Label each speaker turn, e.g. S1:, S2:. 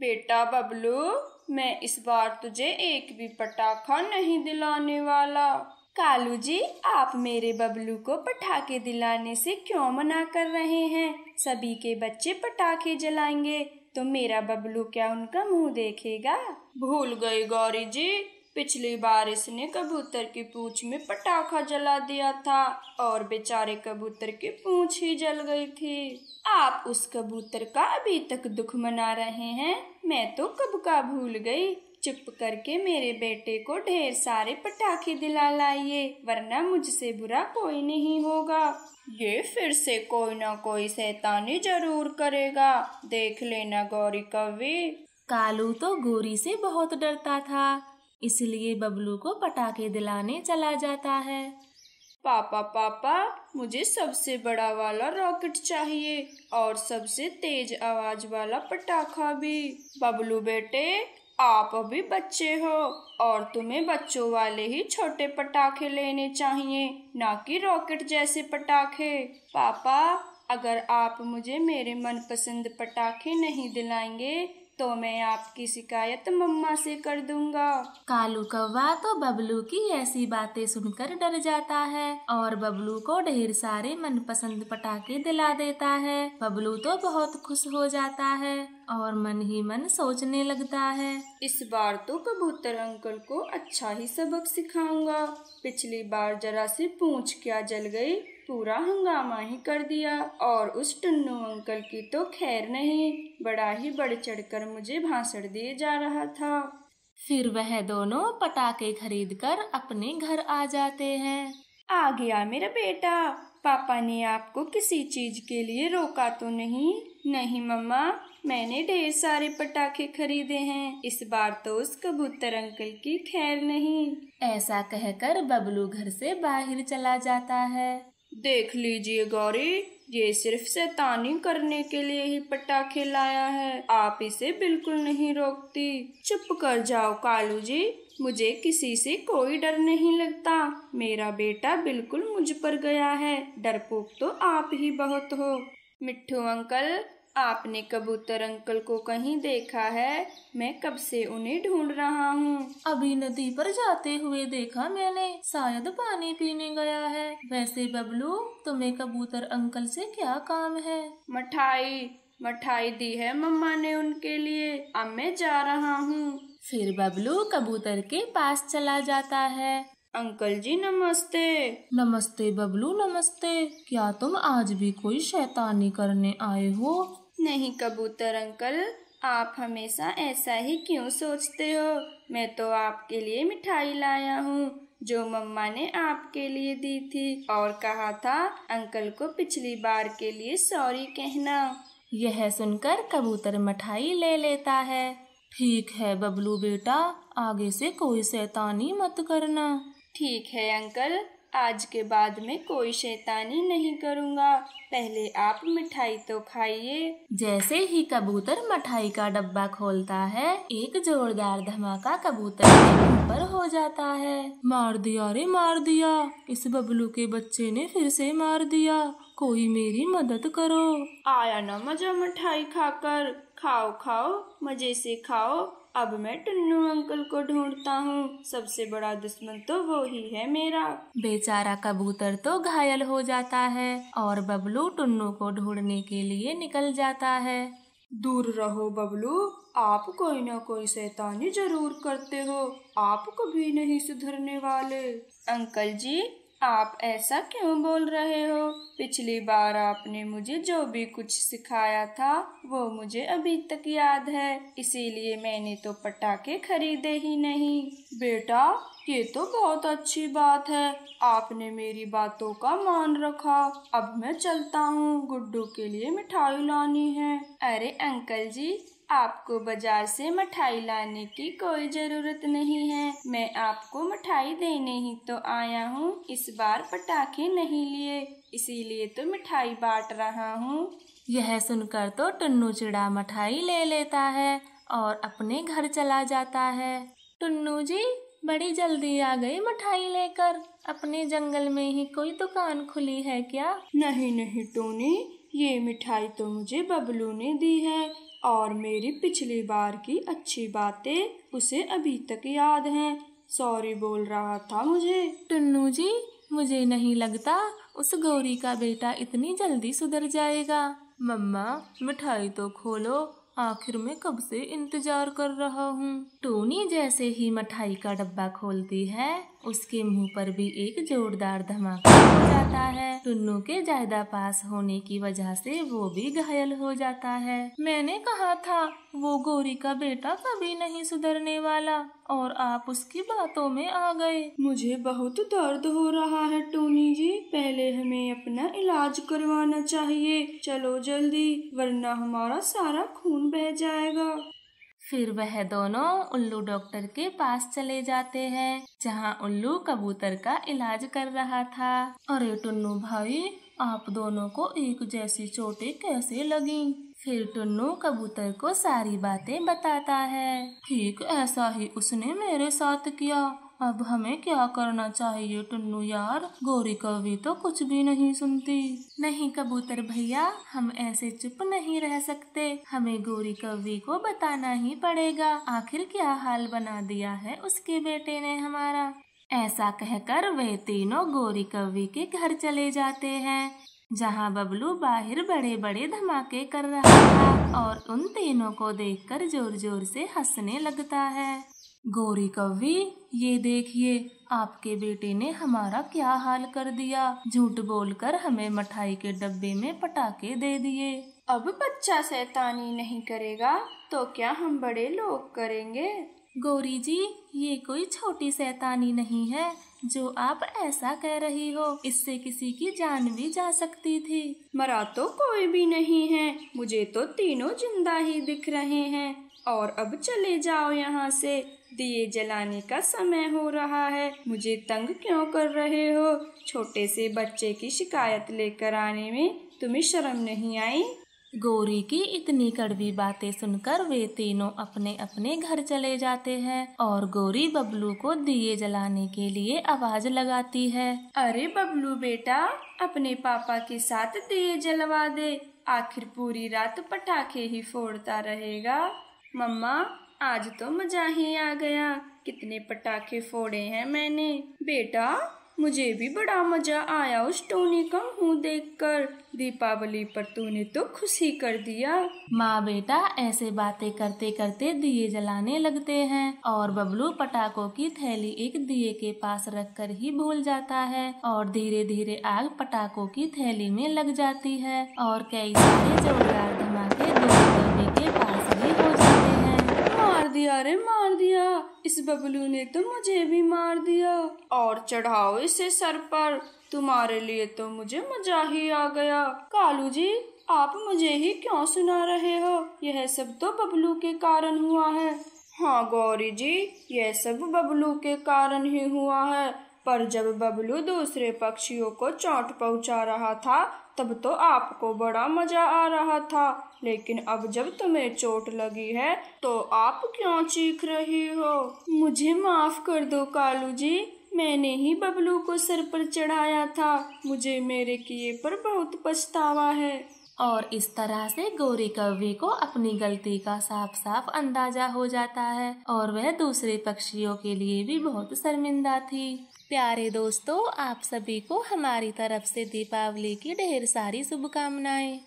S1: बेटा बबलू मैं इस बार तुझे एक भी पटाखा नहीं दिलाने वाला कालू जी आप मेरे बबलू को पटाखे दिलाने से क्यों मना कर रहे हैं सभी के बच्चे पटाखे जलाएंगे तो मेरा बबलू क्या उनका मुंह देखेगा भूल गए गौरी जी पिछली बार इसने कबूतर की पूंछ में पटाखा जला दिया था और बेचारे कबूतर की पूंछ ही जल गई थी आप उस कबूतर का अभी तक दुख मना रहे हैं मैं तो कब का भूल गई चुप करके मेरे बेटे को ढेर सारे पटाखे दिला लाइए वरना मुझसे बुरा कोई नहीं होगा ये फिर से कोई ना कोई शैतानी जरूर करेगा देख लेना गौरी कवि कालू तो गोरी से
S2: बहुत डरता था इसलिए बबलू को पटाखे दिलाने चला जाता है
S1: पापा पापा मुझे सबसे बड़ा वाला रॉकेट चाहिए और सबसे तेज आवाज वाला पटाखा भी बबलू बेटे आप अभी बच्चे हो और तुम्हें बच्चों वाले ही छोटे पटाखे लेने चाहिए ना कि रॉकेट जैसे पटाखे पापा अगर आप मुझे मेरे मनपसंद पटाखे नहीं दिलाएंगे तो मैं आपकी शिकायत मम्मा से कर दूंगा कालू कौवा तो बबलू की ऐसी बातें सुनकर डर
S2: जाता है और बबलू को ढेर सारे मनपसंद पटाखे दिला देता है
S1: बबलू तो बहुत खुश हो जाता है और मन ही मन सोचने लगता है इस बार तो कबूतर अंकल को अच्छा ही सबक सिखाऊंगा पिछली बार जरा से पूछ क्या जल गई पूरा हंगामा ही कर दिया और उस टन्नू अंकल की तो खैर नहीं बड़ा ही बढ़ चढ़कर मुझे भाषण दिए जा रहा था फिर वह दोनों पटाखे खरीद कर अपने घर आ जाते हैं आ गया मेरा बेटा पापा ने आपको किसी चीज के लिए रोका तो नहीं नहीं मम्मा मैंने ढेर सारे पटाखे खरीदे हैं इस बार तो उस कबूतर अंकल की खैर नहीं ऐसा कहकर बबलू घर से बाहर चला जाता है देख लीजिए गौरी ये सिर्फ शैतानी करने के लिए ही पटाखे लाया है आप इसे बिल्कुल नहीं रोकती चुप कर जाओ कालू जी मुझे किसी से कोई डर नहीं लगता मेरा बेटा बिल्कुल मुझ पर गया है डरपोक तो आप ही बहुत हो मिट्ठू अंकल आपने कबूतर अंकल को कहीं देखा है मैं कब से उन्हें ढूंढ रहा हूँ अभी नदी पर जाते हुए देखा मैंने शायद पानी पीने गया है वैसे बबलू तुम्हें कबूतर अंकल से क्या काम है मठाई मठाई दी है मम्मा ने उनके लिए अब मैं जा रहा हूँ फिर बबलू कबूतर के पास चला जाता है अंकल जी नमस्ते
S2: नमस्ते बबलू नमस्ते क्या तुम आज भी कोई शैतानी करने आए
S1: हो नहीं कबूतर अंकल आप हमेशा ऐसा ही क्यों सोचते हो मैं तो आपके लिए मिठाई लाया हूँ जो मम्मा ने आपके लिए दी थी और कहा था अंकल को पिछली बार के लिए सॉरी कहना यह सुनकर कबूतर मिठाई ले लेता है ठीक है बबलू
S2: बेटा आगे
S1: से कोई शैतानी मत करना ठीक है अंकल आज के बाद में कोई शैतानी नहीं करूँगा पहले आप मिठाई तो खाइए
S2: जैसे ही कबूतर मिठाई का डब्बा खोलता है एक जोरदार धमाका कबूतर के ऊपर हो जाता है मार दिया रे मार दिया
S1: इस बबलू के बच्चे ने फिर से मार दिया कोई मेरी मदद करो आया ना मजा मिठाई खाकर खाओ खाओ मजे से खाओ अब मैं टुन्नू अंकल को ढूंढता हूँ सबसे बड़ा दुश्मन तो वो ही है मेरा
S2: बेचारा कबूतर तो घायल हो जाता है और बबलू टुन्नू को ढूंढने के लिए
S1: निकल जाता है दूर रहो बबलू आप कोई ना कोई शैतानी जरूर करते हो आप कभी नहीं सुधरने वाले अंकल जी आप ऐसा क्यों बोल रहे हो पिछली बार आपने मुझे जो भी कुछ सिखाया था वो मुझे अभी तक याद है इसीलिए मैंने तो पटाखे खरीदे ही नहीं बेटा ये तो बहुत अच्छी बात है आपने मेरी बातों का मान रखा अब मैं चलता हूँ गुड्डू के लिए मिठाई लानी है अरे अंकल जी आपको बाजार से मिठाई लाने की कोई जरूरत नहीं है मैं आपको मिठाई देने ही तो आया हूँ इस बार पटाखे नहीं लिए इसीलिए तो मिठाई बांट रहा हूँ यह
S2: सुनकर तो टुन्नू चिड़ा मिठाई ले लेता है और अपने घर चला जाता है टुन्नू जी बड़ी जल्दी आ गई मिठाई लेकर अपने जंगल
S1: में ही कोई दुकान खुली है क्या नहीं नहीं टोनी ये मिठाई तो मुझे बबलू ने दी है और मेरी पिछली बार की अच्छी बातें उसे अभी तक याद हैं सॉरी बोल रहा था मुझे टुन्नू जी
S2: मुझे नहीं लगता उस गौरी का बेटा इतनी जल्दी सुधर जाएगा मम्मा मिठाई तो खोलो आखिर में कब से इंतजार कर रहा हूँ टोनी जैसे ही मिठाई का डब्बा खोलती है उसके मुंह पर भी एक जोरदार धमाका हो जाता है टुन्नू के ज्यादा पास होने की वजह से वो भी घायल हो जाता है मैंने कहा था वो गोरी का बेटा कभी नहीं सुधरने
S1: वाला और आप उसकी बातों में आ गए मुझे बहुत दर्द हो रहा है टोनी जी पहले हमें अपना इलाज करवाना चाहिए चलो जल्दी वरना हमारा सारा खून बह जाएगा फिर वह दोनों उल्लू
S2: डॉक्टर के पास चले जाते हैं जहां उल्लू कबूतर का इलाज कर रहा था अरे टुन्नु भाई आप दोनों को एक जैसी चोटें कैसे लगी फिर टुन्नु कबूतर को सारी बातें बताता है ठीक ऐसा ही उसने मेरे साथ किया अब हमें क्या करना चाहिए टुन्नु यार गोरी कवि तो कुछ भी नहीं सुनती नहीं कबूतर भैया हम ऐसे चुप नहीं रह सकते हमें गोरी कवि को बताना ही पड़ेगा आखिर क्या हाल बना दिया है उसके बेटे ने हमारा ऐसा कहकर वे तीनों गोरी कवि के घर चले जाते हैं जहाँ बबलू बाहर बड़े बड़े धमाके कर रहा था और उन तीनों को देखकर जोर जोर से हंसने लगता है गौरी कवि ये देखिए आपके बेटे ने हमारा क्या हाल
S1: कर दिया झूठ बोलकर हमें मिठाई के डब्बे में पटाखे दे दिए अब बच्चा शैतानी नहीं करेगा तो क्या हम बड़े लोग करेंगे गौरी जी ये कोई छोटी शैतानी नहीं है जो आप ऐसा कह रही हो इससे किसी की जान भी जा सकती थी मरा तो कोई भी नहीं है मुझे तो तीनों जिंदा ही दिख रहे हैं और अब चले जाओ यहाँ से दिए जलाने का समय हो रहा है मुझे तंग क्यों कर रहे हो छोटे से बच्चे की शिकायत लेकर आने में तुम्हें शर्म नहीं आई
S2: गौरी की इतनी कड़वी बातें सुनकर वे तीनों अपने अपने घर चले जाते हैं और गौरी बबलू को दिए जलाने के लिए आवाज लगाती है अरे
S1: बबलू बेटा अपने पापा के साथ दिए जलवा दे आखिर पूरी रात पटाखे ही फोड़ता रहेगा मम्मा आज तो मजा ही आ गया कितने पटाखे फोड़े हैं मैंने बेटा मुझे भी बड़ा मजा आया उस टोनी का मुँह देख कर दीपावली पर तूने तो खुशी कर दिया माँ बेटा ऐसे बातें करते करते दिए जलाने लगते हैं
S2: और बबलू पटाखों की थैली एक दिए के पास रख कर ही भूल जाता है और धीरे धीरे आग पटाखों की थैली में लग जाती है और कई सारे जोरदार
S1: धमाके दिया रे मार दिया इस बबलू ने तो मुझे भी मार दिया और चढ़ाओ इसे सर पर तुम्हारे लिए तो मुझे मजा ही आ गया कालू जी आप मुझे ही क्यों सुना रहे हो यह सब तो बबलू के कारण हुआ है हाँ गौरी जी यह सब बबलू के कारण ही हुआ है पर जब बबलू दूसरे पक्षियों को चोट पहुंचा रहा था तब तो आपको बड़ा मजा आ रहा था लेकिन अब जब तुम्हें चोट लगी है तो आप क्यों चीख रही हो मुझे माफ कर दो कालू जी मैंने ही बबलू को सर पर चढ़ाया था मुझे मेरे किए पर बहुत पछतावा है और इस तरह
S2: से गौरी कवि को अपनी गलती का साफ साफ अंदाजा हो जाता है और वह दूसरे पक्षियों के लिए भी बहुत शर्मिंदा थी प्यारे दोस्तों आप सभी को हमारी तरफ से दीपावली की ढेर सारी शुभकामनाएं